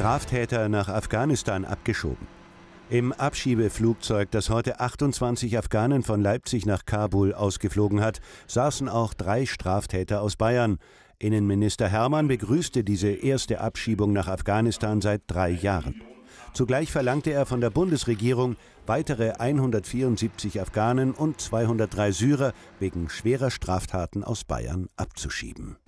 Straftäter nach Afghanistan abgeschoben. Im Abschiebeflugzeug, das heute 28 Afghanen von Leipzig nach Kabul ausgeflogen hat, saßen auch drei Straftäter aus Bayern. Innenminister Hermann begrüßte diese erste Abschiebung nach Afghanistan seit drei Jahren. Zugleich verlangte er von der Bundesregierung, weitere 174 Afghanen und 203 Syrer wegen schwerer Straftaten aus Bayern abzuschieben.